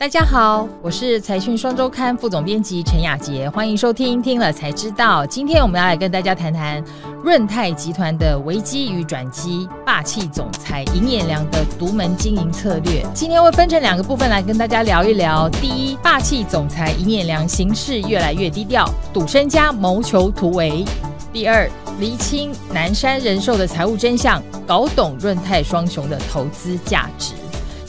大家好，我是财讯双周刊副总编辑陈雅杰，欢迎收听。听了才知道，今天我们要来跟大家谈谈润泰集团的危机与转机，霸气总裁尹衍良的独门经营策略。今天会分成两个部分来跟大家聊一聊：第一，霸气总裁尹衍良行事越来越低调，赌身家谋求突围；第二，厘清南山人寿的财务真相，搞懂润泰双雄的投资价值。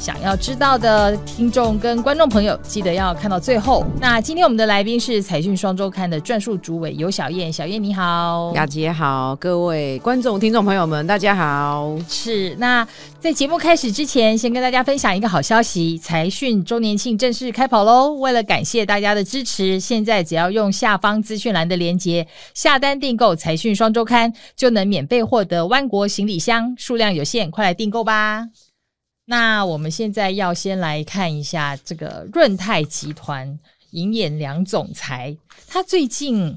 想要知道的听众跟观众朋友，记得要看到最后。那今天我们的来宾是财讯双周刊的撰述主委尤小燕，小燕你好，雅杰好，各位观众、听众朋友们，大家好。是。那在节目开始之前，先跟大家分享一个好消息，财讯周年庆正式开跑喽！为了感谢大家的支持，现在只要用下方资讯栏的链接下单订购财讯双周刊，就能免费获得万国行李箱，数量有限，快来订购吧！那我们现在要先来看一下这个润泰集团银眼梁总裁，他最近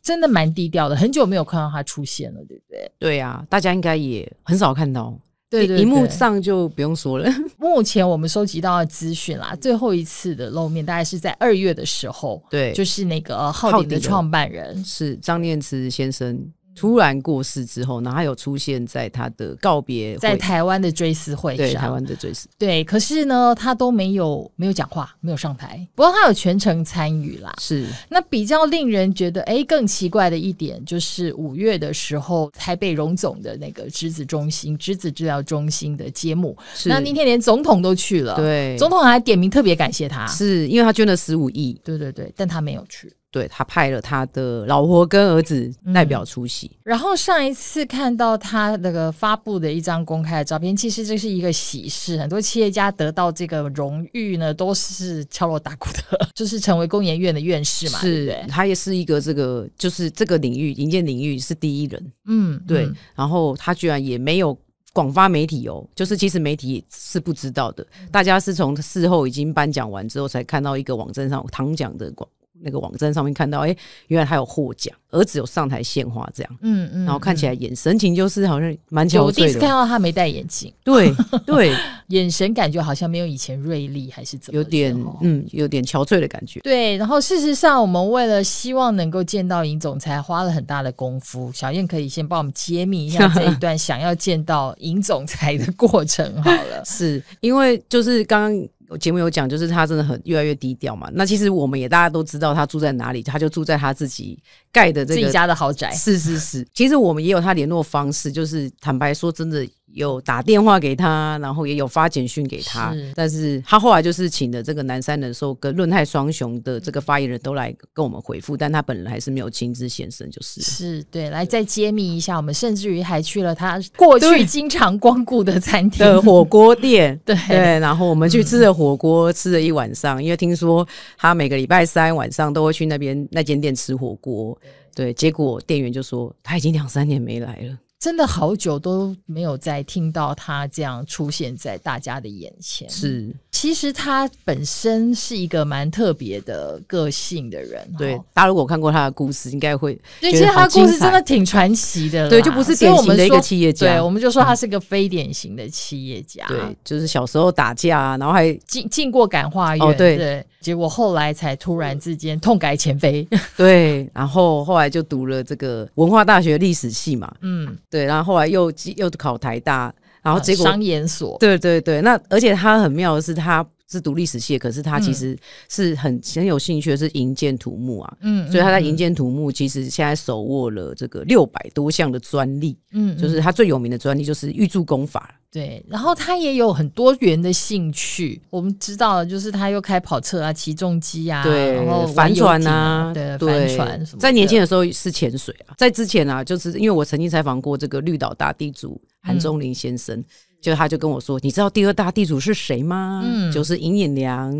真的蛮低调的，很久没有看到他出现了，对不对？对啊，大家应该也很少看到。对，荧幕上就不用说了。目前我们收集到的资讯啦，最后一次的露面大概是在二月的时候，对，就是那个浩鼎的创办人是张念慈先生。突然过世之后，然后有出现在他的告别，在台湾的追思会，对台湾的追思，对。可是呢，他都没有没有讲话，没有上台。不过他有全程参与啦。是。那比较令人觉得哎更奇怪的一点，就是五月的时候，台北荣总的那个之子中心、之子治疗中心的揭幕，那那天连总统都去了，对，总统还点名特别感谢他，是因为他捐了十五亿。对对对，但他没有去。对他派了他的老婆跟儿子代表出席，然后上一次看到他那个发布的一张公开的照片，其实这是一个喜事。很多企业家得到这个荣誉呢，都是敲锣打鼓的，就是成为工研院的院士嘛，是。他也是一个这个，就是这个领域，营建领域是第一人，嗯，对。然后他居然也没有广发媒体哦，就是其实媒体是不知道的，大家是从事后已经颁奖完之后才看到一个网站上糖奖的广。那个网站上面看到，哎，原来他有获奖，儿子有上台献花，这样，嗯嗯，然后看起来眼神情就是好像蛮憔悴。我第一次看到他没戴眼镜，对 对，眼神感觉好像没有以前锐利，还是怎么？有点，嗯，有点憔悴的感觉。对，然后事实上，我们为了希望能够见到尹总裁，花了很大的功夫。小燕可以先帮我们揭秘一下这一段 想要见到尹总裁的过程，好了，是因为就是刚刚。节目有讲，就是他真的很越来越低调嘛。那其实我们也大家都知道他住在哪里，他就住在他自己盖的这个自己家的豪宅。是是是，其实我们也有他联络方式。就是坦白说，真的。有打电话给他，然后也有发简讯给他，但是他后来就是请的这个南山人寿跟润泰双雄的这个发言人都来跟我们回复，但他本人还是没有亲自现身，就是。是，对，来再揭秘一下，我们甚至于还去了他过去经常光顾的餐厅火锅店，对，然后我们去吃了火锅，吃了一晚上，因为听说他每个礼拜三晚上都会去那边那间店吃火锅，对，结果店员就说他已经两三年没来了。真的好久都没有再听到他这样出现在大家的眼前。是，其实他本身是一个蛮特别的个性的人。对，大家如果看过他的故事，应该会对，其实他故事真的挺传奇的。对，就不是典型的一个企业家，我们就说他是个非典型的企业家。对，就是小时候打架，然后还进进过感化院。哦，对。结果后来才突然之间痛改前非，对，然后后来就读了这个文化大学历史系嘛，嗯，对，然后后来又又考台大，然后结果商研所，对对对，那而且他很妙的是，他是读历史系，可是他其实是很很有兴趣的是营建土木啊，嗯，所以他在营建土木其实现在手握了这个六百多项的专利，嗯，就是他最有名的专利就是预祝功法。对，然后他也有很多元的兴趣。我们知道，就是他又开跑车啊，起重机啊，对，然后帆船啊，对，帆船什么？在年轻的时候是潜水啊，在之前啊，就是因为我曾经采访过这个绿岛大地主韩忠林先生，就他就跟我说：“你知道第二大地主是谁吗？”嗯，就是尹隐良，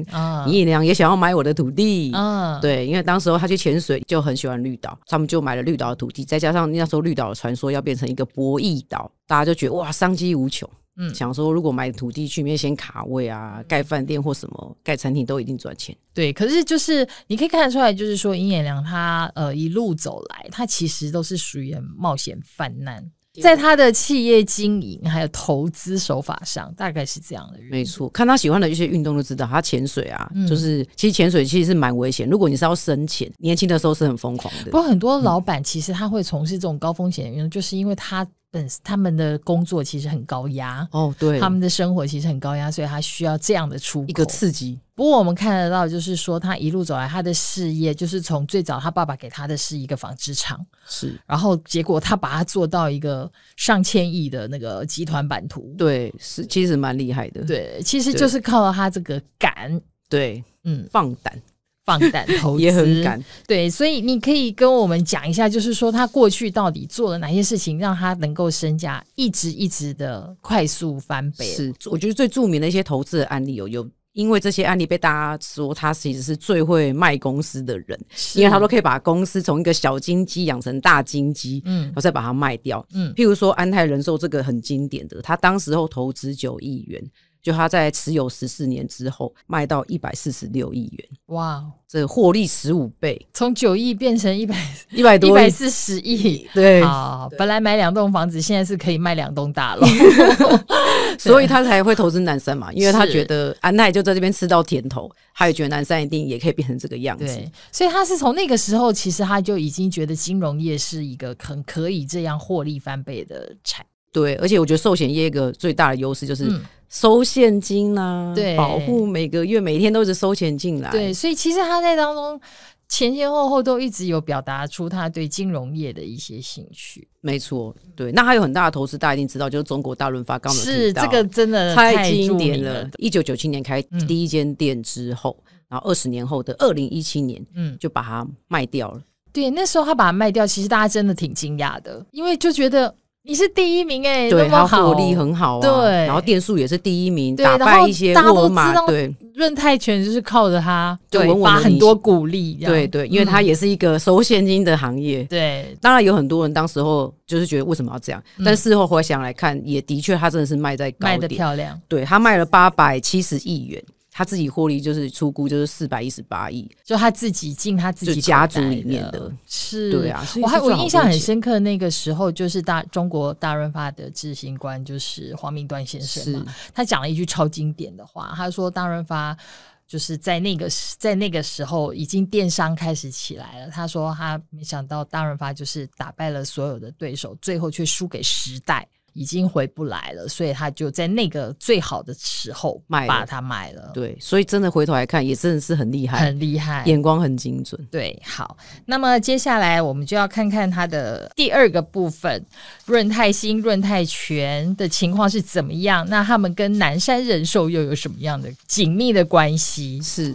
尹隐良也想要买我的土地啊。对，因为当时候他去潜水就很喜欢绿岛，他们就买了绿岛的土地，再加上那时候绿岛传说要变成一个博弈岛，大家就觉得哇，商机无穷。嗯，想说如果买土地去那先卡位啊，盖饭店或什么盖餐厅都一定赚钱。对，可是就是你可以看得出来，就是说尹彦良他呃一路走来，他其实都是属于冒险泛滥，在他的企业经营还有投资手法上，大概是这样的没错，看他喜欢的一些运动就知道，他潜水啊，就是其实潜水其实是蛮危险。如果你是要深潜，年轻的时候是很疯狂的。不过很多老板其实他会从事这种高风险运动，就是因为他。本他们的工作其实很高压哦，对，他们的生活其实很高压，所以他需要这样的出一个刺激。不过我们看得到，就是说他一路走来，他的事业就是从最早他爸爸给他的是一个纺织厂，是，然后结果他把它做到一个上千亿的那个集团版图，对，是其实蛮厉害的，对，其实就是靠他这个敢，对，嗯，放胆。放胆投资，也很敢。对，所以你可以跟我们讲一下，就是说他过去到底做了哪些事情，让他能够身价一直一直的快速翻倍？是，我觉得最著名的一些投资的案例有，有因为这些案例被大家说他其实是最会卖公司的人，因为他都可以把公司从一个小金鸡养成大金鸡，嗯，然后再把它卖掉。嗯，譬如说安泰人寿这个很经典的，他当时候投资九亿元。就他在持有十四年之后卖到一百四十六亿元，哇，这获利十五倍，从九亿变成一百一百多一百四十亿，对啊，本来买两栋房子，现在是可以卖两栋大楼 所以他才会投资南山嘛，因为他觉得安奈就在这边吃到甜头，他也觉得南山一定也可以变成这个样子，所以他是从那个时候其实他就已经觉得金融业是一个很可以这样获利翻倍的产，对，而且我觉得寿险业一个最大的优势就是。收现金呐，对，保护每个月每天都是收钱进来。对，所以其实他在当中前前后后都一直有表达出他对金融业的一些兴趣。没错，对，那还有很大的投资，大家一定知道，就是中国大润发。是这个真的太经典了。一九九七年开第一间店之后，然后二十年后的二零一七年，嗯，就把它卖掉了。对，那时候他把它卖掉，其实大家真的挺惊讶的，因为就觉得。你是第一名哎，对，他火力很好，对，然后电数也是第一名，打败一些沃马，对，润泰拳就是靠着它，对，发很多鼓励，对对，因为它也是一个收现金的行业，对，当然有很多人当时候就是觉得为什么要这样，但事后回想来看，也的确他真的是卖在卖的漂亮，对他卖了八百七十亿元。他自己获利就是出估就是四百一十八亿，就他自己进他自己家族里面的是对啊，我还我印象很深刻那个时候就是大中国大润发的执行官就是黄明端先生嘛，他讲了一句超经典的话，他说大润发就是在那个在那个时候已经电商开始起来了，他说他没想到大润发就是打败了所有的对手，最后却输给时代。已经回不来了，所以他就在那个最好的时候卖，把它卖了。对，所以真的回头来看，也真的是很厉害，很厉害，眼光很精准。对，好，那么接下来我们就要看看它的第二个部分，润泰新、润泰全的情况是怎么样？那他们跟南山人寿又有什么样的紧密的关系？是。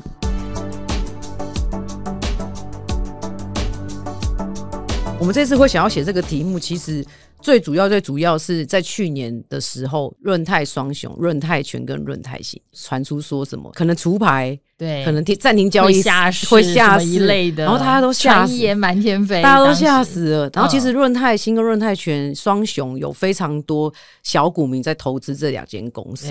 我们这次会想要写这个题目，其实。最主要、最主要是在去年的时候，润泰双雄润泰拳跟润泰新传出说什么可能除牌，对，可能停暂停交易，会吓死一类的，然后大家都吓死，满天飞，大家都吓死了。然后其实润泰新跟润泰拳双雄有非常多小股民在投资这两间公司。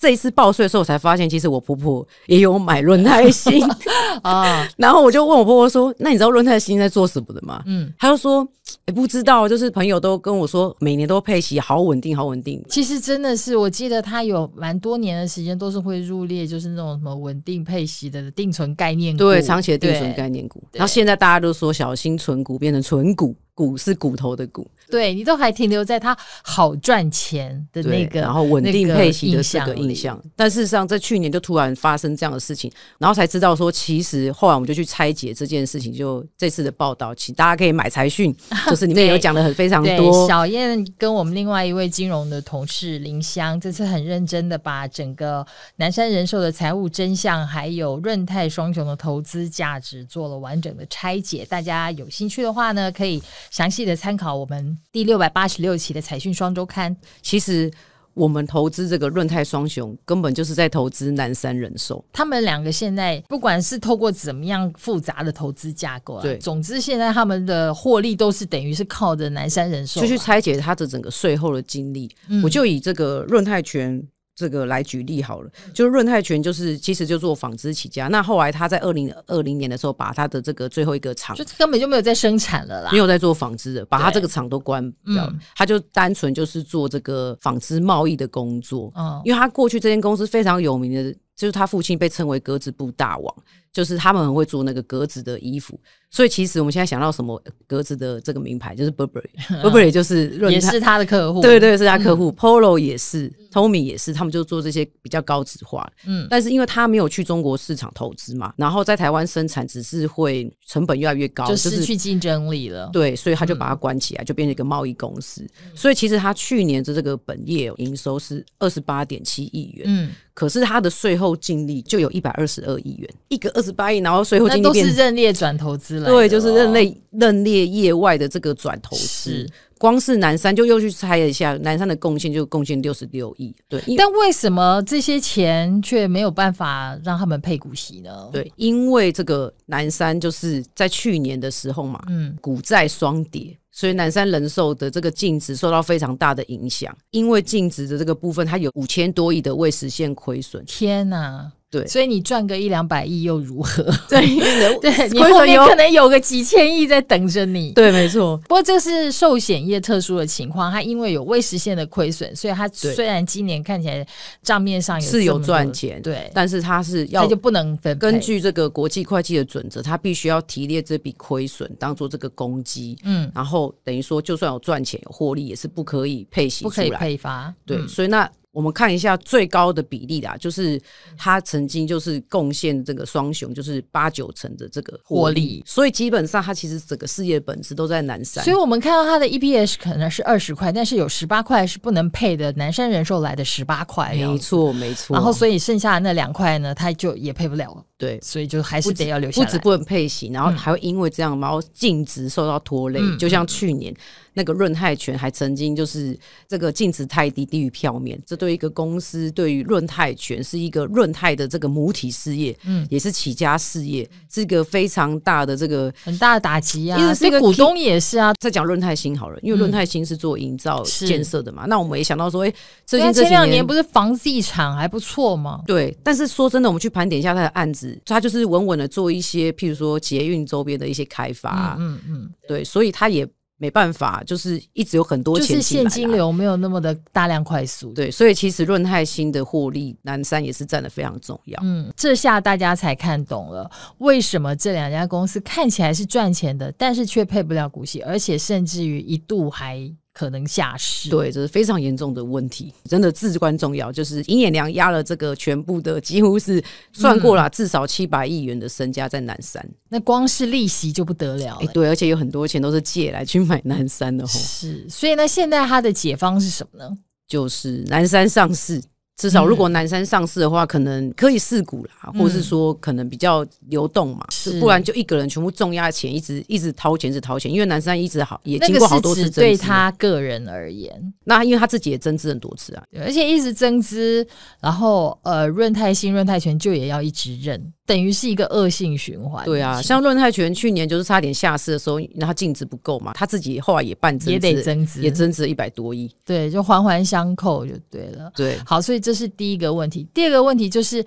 这一次报税的时候，我才发现其实我婆婆也有买轮胎型 啊。然后我就问我婆婆说：“那你知道轮胎型在做什么的吗？”嗯，她就说：“哎，不知道，就是朋友都跟我说，每年都配息，好稳定，好稳定。”其实真的是，我记得她有蛮多年的时间都是会入列，就是那种什么稳定配息的定存概念股，对，长期的定存概念股。然后现在大家都说小心存股变成存股，股是骨头的股。对你都还停留在他好赚钱的那个，然后稳定配型的这个印象。但事实上，在去年就突然发生这样的事情，然后才知道说，其实后来我们就去拆解这件事情。就这次的报道，请大家可以买财讯，就是里面也有讲的很非常多。小燕跟我们另外一位金融的同事林香，这次很认真的把整个南山人寿的财务真相，还有润泰双雄的投资价值做了完整的拆解。大家有兴趣的话呢，可以详细的参考我们。第六百八十六期的《财讯双周刊》，其实我们投资这个润泰双雄，根本就是在投资南山人寿。他们两个现在不管是透过怎么样复杂的投资架构，对，总之现在他们的获利都是等于是靠着南山人寿。就去拆解它的整个税后的经历，我就以这个润泰全。这个来举例好了，就是润泰泉。就是其实就做纺织起家，那后来他在二零二零年的时候，把他的这个最后一个厂就根本就没有在生产了啦，没有在做纺织的，把他这个厂都关掉了，他就单纯就是做这个纺织贸易的工作。嗯，因为他过去这间公司非常有名的，就是他父亲被称为格子布大王，就是他们很会做那个格子的衣服。所以其实我们现在想到什么格子的这个名牌就是 Burberry，Burberry 就是也是他的客户，对对是他客户，Polo 也是，Tommy 也是，他们就做这些比较高值化嗯，但是因为他没有去中国市场投资嘛，然后在台湾生产，只是会成本越来越高，就失去竞争力了。对，所以他就把它关起来，就变成一个贸易公司。所以其实他去年的这个本业营收是二十八点七亿元，嗯，可是他的税后净利就有一百二十二亿元，一个二十八亿，然后税后净利都是任列转投资。对，就是任内任列业外的这个转投资，光是南山就又去猜了一下，南山的贡献就贡献六十六亿。对，但为什么这些钱却没有办法让他们配股息呢？对，因为这个南山就是在去年的时候嘛，嗯，股债双跌，所以南山人寿的这个净值受到非常大的影响，因为净值的这个部分它有五千多亿的未实现亏损。天哪！对，所以你赚个一两百亿又如何？对，对，你后面可能有个几千亿在等着你。对，没错。不过这是寿险业特殊的情况，它因为有未实现的亏损，所以它虽然今年看起来账面上有是有赚钱，对，但是它是它就不能分。根据这个国际会计的准则，它必须要提列这笔亏损当做这个公积，嗯，然后等于说就算有赚钱有获利也是不可以配息，不可以配发。对，所以那。我们看一下最高的比例啦，就是他曾经就是贡献这个双雄，就是八九成的这个获利，所以基本上他其实整个事业本质都在南山。所以我们看到他的 EPS 可能是二十块，但是有十八块是不能配的，南山人寿来的十八块，没错没错。然后所以剩下的那两块呢，他就也配不了。对，所以就还是得要留，下不止不能配型，然后还会因为这样，然后净值受到拖累，就像去年。那个润泰泉还曾经就是这个净值太低，低于票面，这对一个公司，对于润泰泉是一个润泰的这个母体事业，嗯，也是起家事业，是一个非常大的这个很大的打击啊！因个是个股东也是啊。在讲润泰新好了，因为润泰新是做营造建设的嘛。那我们也想到说，哎，最近前两年不是房地产还不错吗？对，但是说真的，我们去盘点一下他的案子，他就是稳稳的做一些，譬如说捷运周边的一些开发，嗯嗯，对，所以他也。没办法，就是一直有很多钱就是现金流没有那么的大量快速。对，所以其实润泰新的获利，南山也是占的非常重要。嗯，这下大家才看懂了为什么这两家公司看起来是赚钱的，但是却配不了股息，而且甚至于一度还。可能下市，对，这是非常严重的问题，真的至关重要。就是银燕良压了这个全部的，几乎是算过了至少七百亿元的身家在南山，那光是利息就不得了。对，而且有很多钱都是借来去买南山的哈。是，所以呢，现在他的解方是什么呢？就是南山上市。至少如果南山上市的话，可能可以试股啦，或者是说可能比较流动嘛，不然就一个人全部重压钱，一直一直掏钱，一直掏钱，因为南山一直好也经过好多次增资。对他个人而言，那因为他自己也增资很多次啊，而且一直增资，然后呃润泰新润泰全就也要一直认。等于是一个恶性循环，对啊，像润泰拳去年就是差点下市的时候，然后净值不够嘛，他自己后来也办增，也得增值，也增值了一百多亿，对，就环环相扣就对了，对，好，所以这是第一个问题，第二个问题就是。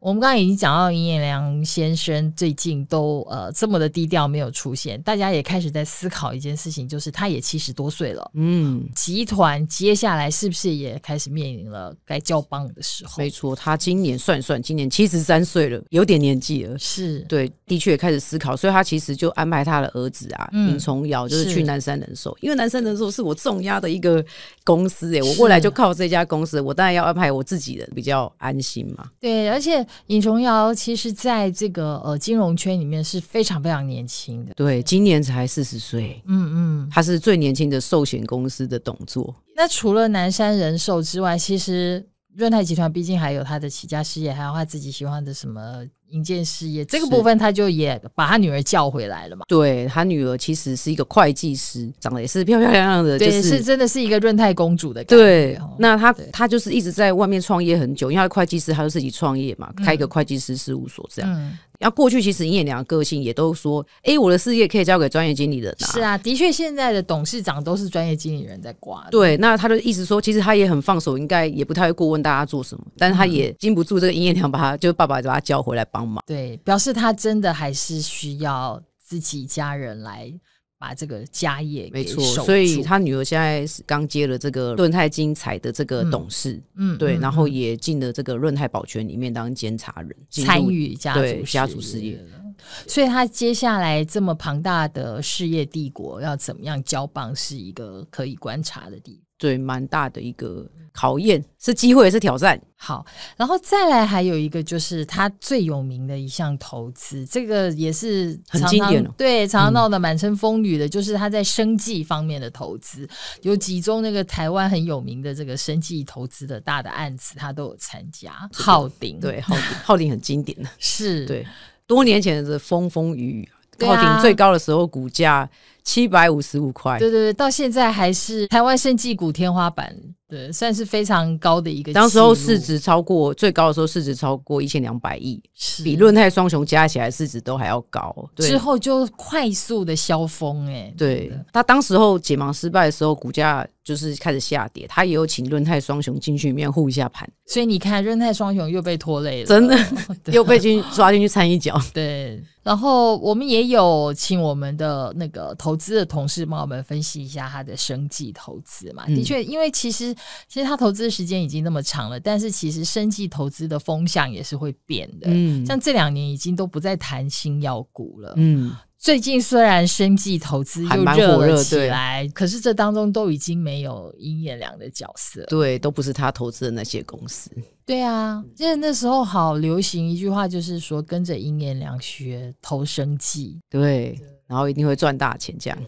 我们刚刚已经讲到，尹燕良先生最近都呃这么的低调，没有出现，大家也开始在思考一件事情，就是他也七十多岁了，嗯，集团接下来是不是也开始面临了该交棒的时候？没错，他今年算算，今年七十三岁了，有点年纪了，是对，的确开始思考，所以他其实就安排他的儿子啊，尹崇尧，就是去南山人寿，因为南山人寿是我重压的一个公司诶，我未来就靠这家公司，我当然要安排我自己的比较安心嘛，对，而且。尹崇尧其实在这个呃金融圈里面是非常非常年轻的，对，今年才四十岁，嗯嗯，他是最年轻的寿险公司的董座。那除了南山人寿之外，其实。润泰集团毕竟还有他的起家事业，还有他自己喜欢的什么营建事业，这个部分他就也把他女儿叫回来了嘛。对他女儿其实是一个会计师，长得也是漂漂亮亮的，就是真的是一个润泰公主的感觉。对，那他他就是一直在外面创业很久，因为会计师他就自己创业嘛，开一个会计师事务所这样。要过去其实也两个性也都说，哎，我的事业可以交给专业经理人。是啊，的确现在的董事长都是专业经理人在挂。对，那他的意思说，其实他也很放手，应该也不太会过问大家做什么，但是他也禁不住这个叶娘把他就爸爸把他叫回来帮忙。对，表示他真的还是需要自己家人来。把这个家业没错，所以他女儿现在刚接了这个润泰精彩的这个董事，嗯，对，然后也进了这个润泰保全里面当监察人，参与家族家族事业。所以他接下来这么庞大的事业帝国要怎么样交棒，是一个可以观察的方。对，蛮大的一个考验，是机会也是挑战。好，然后再来还有一个就是他最有名的一项投资，这个也是很经典。对，常常闹得满城风雨的，就是他在生计方面的投资，有几宗那个台湾很有名的这个生计投资的大的案子，他都有参加。浩鼎，对，鼎，浩鼎很经典的，是，对，多年前的风风雨雨。后顶最高的时候，股价七百五十五块。对对对，到现在还是台湾生技股天花板，对，算是非常高的一个。当时候市值超过最高的时候，市值超过一千两百亿，比论泰双雄加起来市值都还要高。之后就快速的消峰。哎，对，他当时候解盲失败的时候，股价。就是开始下跌，他也有请润泰双雄进去里面护一下盘，所以你看润泰双雄又被拖累了，真的 又被进抓进去掺一脚。对，然后我们也有请我们的那个投资的同事帮我们分析一下他的生计投资嘛。的确，因为其实其实他投资的时间已经那么长了，但是其实生计投资的风向也是会变的。嗯，像这两年已经都不再谈新药股了。嗯。最近虽然生计投资又热起来，可是这当中都已经没有殷艳良的角色，对，都不是他投资的那些公司，对啊，因为那时候好流行一句话，就是说跟着殷艳良学投生计，对，然后一定会赚大钱这样。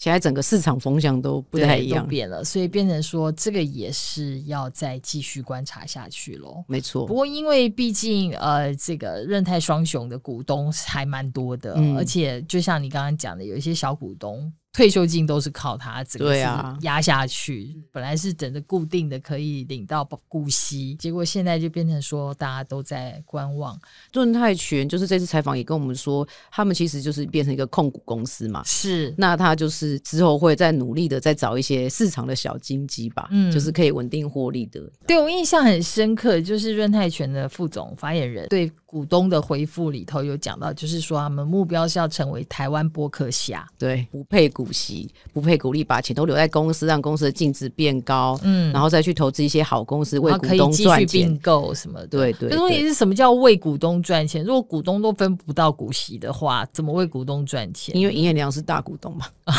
现在整个市场风向都不太一样，变了，所以变成说这个也是要再继续观察下去喽。没错，不过因为毕竟呃，这个润泰双雄的股东还蛮多的，而且就像你刚刚讲的，有一些小股东。退休金都是靠它整个压下去，本来是等着固定的可以领到股息，结果现在就变成说大家都在观望。润泰全就是这次采访也跟我们说，他们其实就是变成一个控股公司嘛，是。那他就是之后会再努力的再找一些市场的小金鸡吧，就是可以稳定获利的。对我印象很深刻，就是润泰全的副总发言人对。股东的回复里头有讲到，就是说他们目标是要成为台湾波克夏，对，不配股息，不配股利，把钱都留在公司，让公司的净值变高，嗯，然后再去投资一些好公司，为股东赚钱，并购什么？对对。这东西是什么叫为股东赚钱？如果股东都分不到股息的话，怎么为股东赚钱？因为营业量是大股东嘛，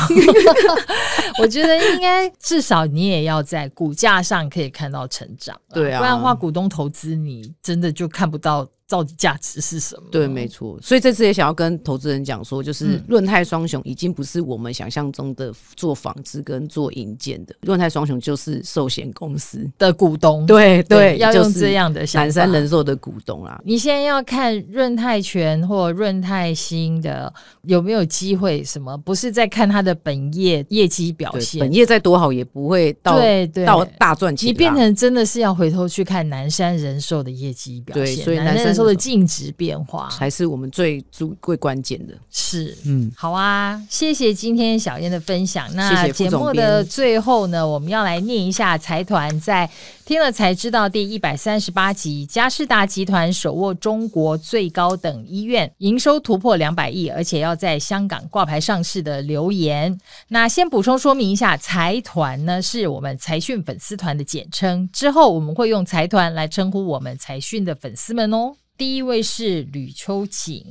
我觉得应该至少你也要在股价上可以看到成长，对啊，不然的话，股东投资你真的就看不到。到底价值是什么？对，没错。所以这次也想要跟投资人讲说，就是润泰双雄已经不是我们想象中的做纺织跟做引荐的，润泰双雄就是寿险公司的股东。对对，要用这样的想法。南山人寿的股东啊，你现在要看润泰全或润泰新的有没有机会，什么不是在看他的本业业绩表现，本业再多好也不会到到大赚钱。你变成真的是要回头去看南山人寿的业绩表现，所以南山。的净值变化才是我们最最关键的。是，嗯，好啊，谢谢今天小燕的分享。那节目的最后呢，我们要来念一下财团在《听了才知道》第一百三十八集，嘉士达集团手握中国最高等医院，营收突破两百亿，而且要在香港挂牌上市的留言。那先补充说明一下，财团呢是我们财讯粉丝团的简称，之后我们会用财团来称呼我们财讯的粉丝们哦。第一位是吕秋瑾，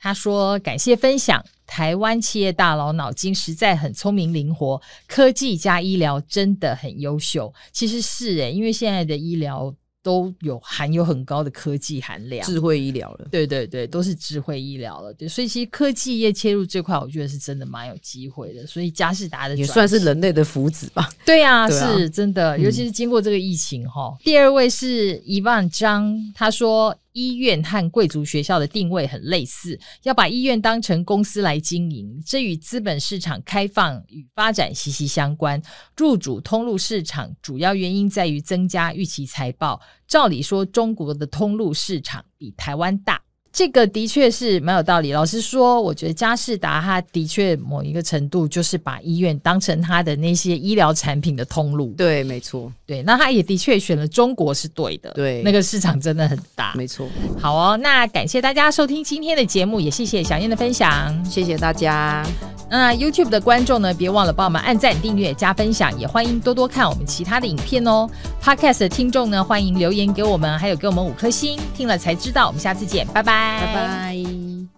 他说：“感谢分享，台湾企业大佬脑筋实在很聪明灵活，科技加医疗真的很优秀。其实是诶，因为现在的医疗都有含有很高的科技含量，智慧医疗了。对对对，都是智慧医疗了。对，所以其实科技业切入这块，我觉得是真的蛮有机会的。所以嘉士达的也算是人类的福祉吧。对啊是真的。尤其是经过这个疫情哈。第二位是一万张，他说。”医院和贵族学校的定位很类似，要把医院当成公司来经营，这与资本市场开放与发展息息相关。入主通路市场，主要原因在于增加预期财报。照理说，中国的通路市场比台湾大。这个的确是蛮有道理。老实说，我觉得佳士达它的确某一个程度就是把医院当成他的那些医疗产品的通路。对，没错。对，那他也的确选了中国是对的。对，那个市场真的很大。没错。好哦，那感谢大家收听今天的节目，也谢谢小燕的分享，谢谢大家。那 YouTube 的观众呢，别忘了帮我们按赞、订阅、加分享，也欢迎多多看我们其他的影片哦。Podcast 的听众呢，欢迎留言给我们，还有给我们五颗星。听了才知道，我们下次见，拜拜。拜拜。